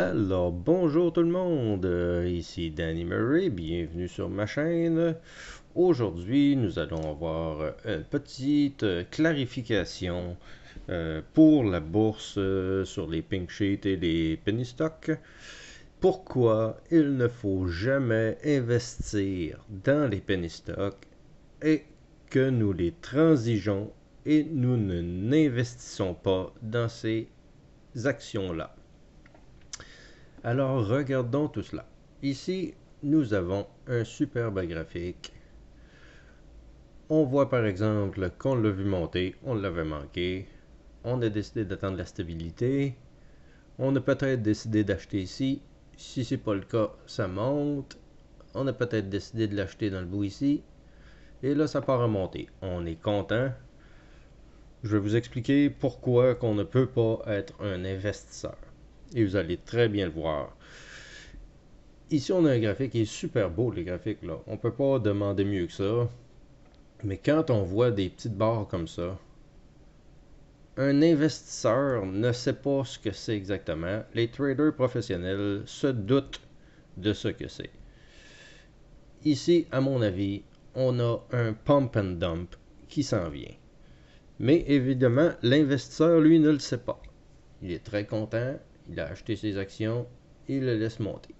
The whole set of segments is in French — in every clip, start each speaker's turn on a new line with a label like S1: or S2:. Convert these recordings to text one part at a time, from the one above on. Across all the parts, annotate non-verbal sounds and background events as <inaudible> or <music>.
S1: Alors, bonjour tout le monde, euh, ici Danny Murray, bienvenue sur ma chaîne. Aujourd'hui, nous allons avoir euh, une petite euh, clarification pour la bourse sur les pink sheets et les penny stocks. Pourquoi il ne faut jamais investir dans les penny stocks et que nous les transigeons et nous ne n'investissons pas dans ces actions-là. Alors regardons tout cela. Ici, nous avons un superbe graphique. On voit par exemple qu'on l'a vu monter, on l'avait manqué. On a décidé d'attendre la stabilité. On a peut-être décidé d'acheter ici. Si c'est pas le cas, ça monte. On a peut-être décidé de l'acheter dans le bout ici. Et là, ça part à monter. On est content. Je vais vous expliquer pourquoi qu'on ne peut pas être un investisseur et vous allez très bien le voir. Ici, on a un graphique qui est super beau, les graphiques. là. On ne peut pas demander mieux que ça. Mais quand on voit des petites barres comme ça, un investisseur ne sait pas ce que c'est exactement. Les traders professionnels se doutent de ce que c'est. Ici, à mon avis, on a un pump and dump qui s'en vient. Mais évidemment, l'investisseur, lui, ne le sait pas. Il est très content, il a acheté ses actions, et il le laisse monter.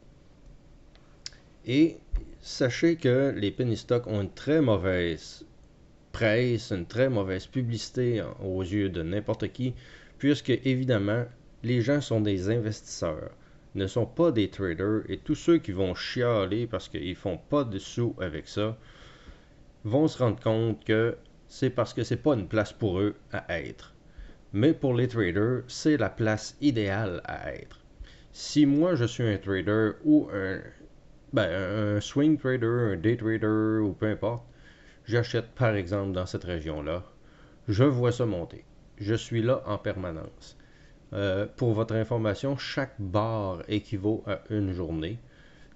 S1: Et sachez que les penny stocks ont une très mauvaise presse, une très mauvaise publicité aux yeux de n'importe qui, puisque évidemment, les gens sont des investisseurs, ne sont pas des traders, et tous ceux qui vont chialer parce qu'ils font pas de sous avec ça, vont se rendre compte que c'est parce que c'est pas une place pour eux à être mais pour les traders, c'est la place idéale à être. Si moi je suis un trader ou ben, un, swing trader, un day trader ou peu importe, j'achète par exemple dans cette région-là, je vois ça monter. Je suis là en permanence. Euh, pour votre information, chaque barre équivaut à une journée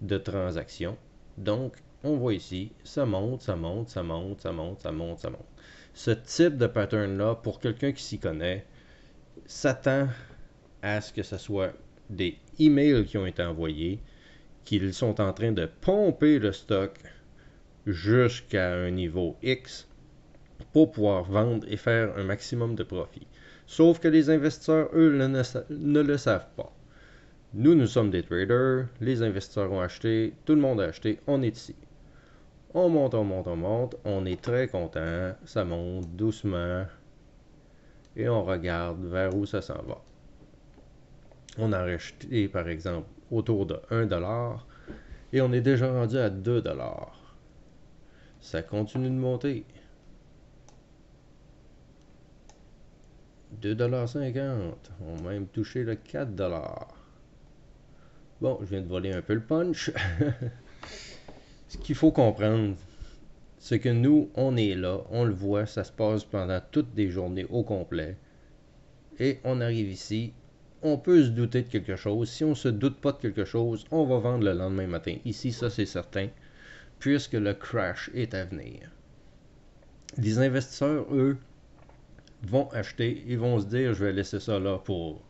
S1: de transaction. Donc, on voit ici, ça monte, ça monte, ça monte, ça monte, ça monte, ça monte. Ce type de pattern-là, pour quelqu'un qui s'y connaît, s'attend à ce que ce soit des emails qui ont été envoyés, qu'ils sont en train de pomper le stock jusqu'à un niveau X pour pouvoir vendre et faire un maximum de profit. Sauf que les investisseurs, eux, ne, ne, le savent pas. Nous, nous sommes des traders, les investisseurs ont acheté, tout le monde a acheté, on est ici. On monte, on monte, on monte. On est très content. Ça monte doucement. Et on regarde vers où ça s'en va. On a rejeté par exemple, autour de 1$. Et on est déjà rendu à 2$. Ça continue de monter. 2,50$. On a même touché le 4$. Bon, je viens de voler un peu le punch. <laughs> ce qu'il faut comprendre, c'est que nous, on est là, on le voit, ça se passe pendant toutes les journées au complet. Et on arrive ici, on peut se douter de quelque chose. Si on ne se doute pas de quelque chose, on va vendre le lendemain matin. Ici, ça c'est certain, puisque le crash est à venir. Les investisseurs, eux, vont acheter, ils vont se dire, je vais laisser ça là pour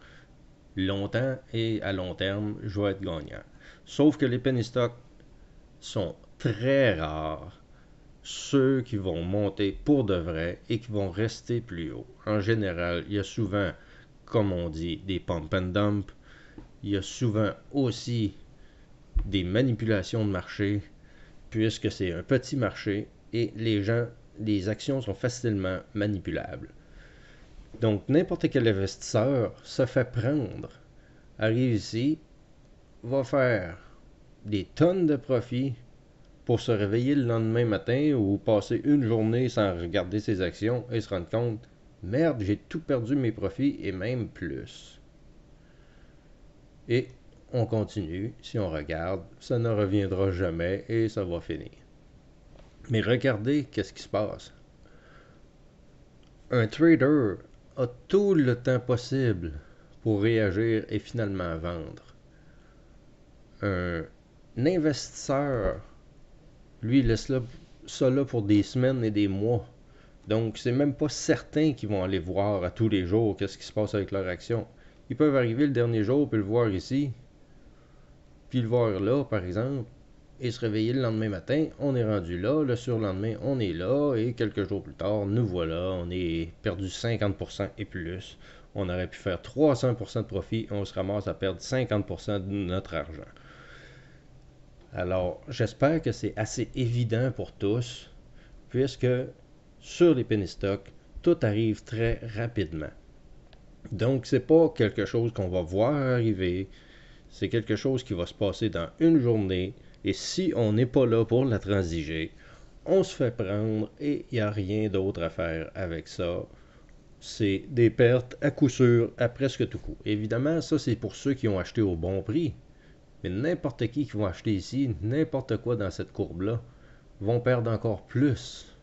S1: longtemps et à long terme, je vais être gagnant. Sauf que les penny stocks sont très rares ceux qui vont monter pour de vrai et qui vont rester plus haut. En général, il y a souvent, comme on dit, des pump and dump. Il y a souvent aussi des manipulations de marché, puisque c'est un petit marché et les gens, les actions sont facilement manipulables. Donc, n'importe quel investisseur se fait prendre, arrive ici, va faire des tonnes de profits pour se réveiller le lendemain matin ou passer une journée sans regarder ses actions et se rendre compte Merde, j'ai tout perdu mes profits et même plus. Et on continue, si on regarde, ça ne reviendra jamais et ça va finir. Mais regardez qu'est-ce qui se passe. Un trader a tout le temps possible pour réagir et finalement vendre. Un investisseur lui, il laisse ça là pour des semaines et des mois. Donc, c'est même pas certain qu'ils vont aller voir à tous les jours qu'est-ce qui se passe avec leur action. Ils peuvent arriver le dernier jour puis le voir ici, puis le voir là, par exemple, et se réveiller le lendemain matin. On est rendu là, le surlendemain, on est là, et quelques jours plus tard, nous voilà, on est perdu 50% et plus. On aurait pu faire 300% de profit, on se ramasse à perdre 50% de notre argent. Alors, j'espère que c'est assez évident pour tous, puisque sur les penistocks, tout arrive très rapidement. Donc, ce n'est pas quelque chose qu'on va voir arriver, c'est quelque chose qui va se passer dans une journée, et si on n'est pas là pour la transiger, on se fait prendre et il n'y a rien d'autre à faire avec ça. C'est des pertes à coup sûr, à presque tout coup. Évidemment, ça c'est pour ceux qui ont acheté au bon prix. Mais n'importe qui qui va acheter ici, n'importe quoi dans cette courbe-là, vont perdre encore plus.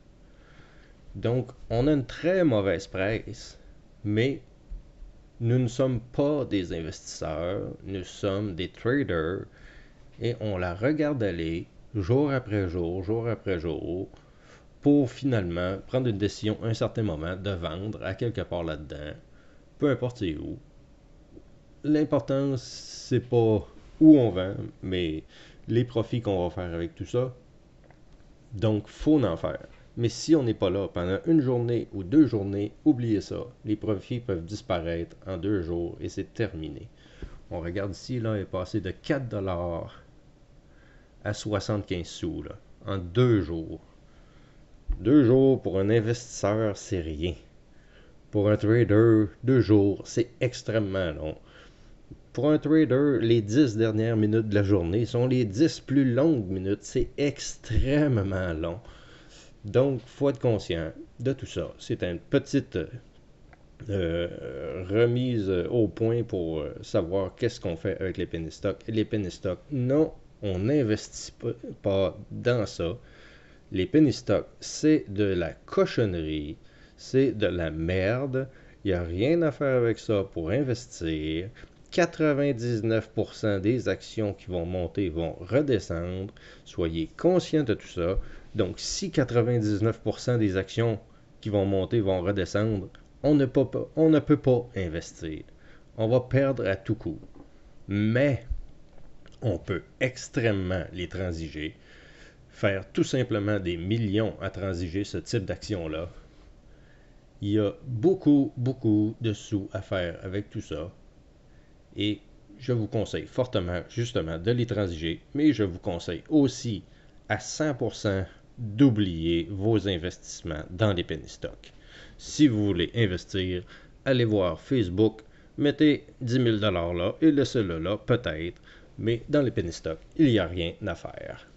S1: Donc, on a une très mauvaise presse, mais nous ne sommes pas des investisseurs, nous sommes des traders et on la regarde aller jour après jour, jour après jour, pour finalement prendre une décision à un certain moment de vendre à quelque part là-dedans, peu importe où. L'important, c'est pas où on vend, mais les profits qu'on va faire avec tout ça. Donc, faut en faire. Mais si on n'est pas là pendant une journée ou deux journées, oubliez ça. Les profits peuvent disparaître en deux jours et c'est terminé. On regarde ici, là, il est passé de 4 dollars à 75 sous là, en deux jours. Deux jours pour un investisseur, c'est rien. Pour un trader, deux jours, c'est extrêmement long. Pour un trader, les 10 dernières minutes de la journée sont les 10 plus longues minutes. C'est extrêmement long. Donc, il faut être conscient de tout ça. C'est une petite euh, remise au point pour euh, savoir qu'est-ce qu'on fait avec les penny stocks. Les penny stocks, non, on n'investit pas dans ça. Les penny stocks, c'est de la cochonnerie, c'est de la merde. Il n'y a rien à faire avec ça pour investir. 99% des actions qui vont monter vont redescendre. Soyez conscient de tout ça. Donc, si 99% des actions qui vont monter vont redescendre, on ne, peut pas, on ne peut pas investir. On va perdre à tout coup. Mais on peut extrêmement les transiger, faire tout simplement des millions à transiger ce type d'action-là. Il y a beaucoup, beaucoup de sous à faire avec tout ça. Et je vous conseille fortement, justement, de les transiger, mais je vous conseille aussi à 100% d'oublier vos investissements dans les penny stocks. Si vous voulez investir, allez voir Facebook, mettez 10 000 là et laissez-le là, peut-être, mais dans les penny stocks, il n'y a rien à faire.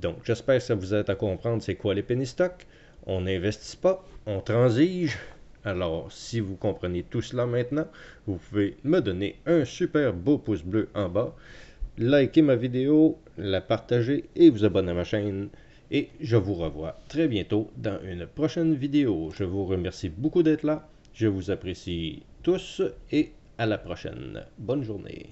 S1: Donc, j'espère que ça vous aide à comprendre c'est quoi les penny stocks. On n'investit pas, on transige, alors, si vous comprenez tout cela maintenant, vous pouvez me donner un super beau pouce bleu en bas, liker ma vidéo, la partager et vous abonner à ma chaîne. Et je vous revois très bientôt dans une prochaine vidéo. Je vous remercie beaucoup d'être là. Je vous apprécie tous et à la prochaine. Bonne journée.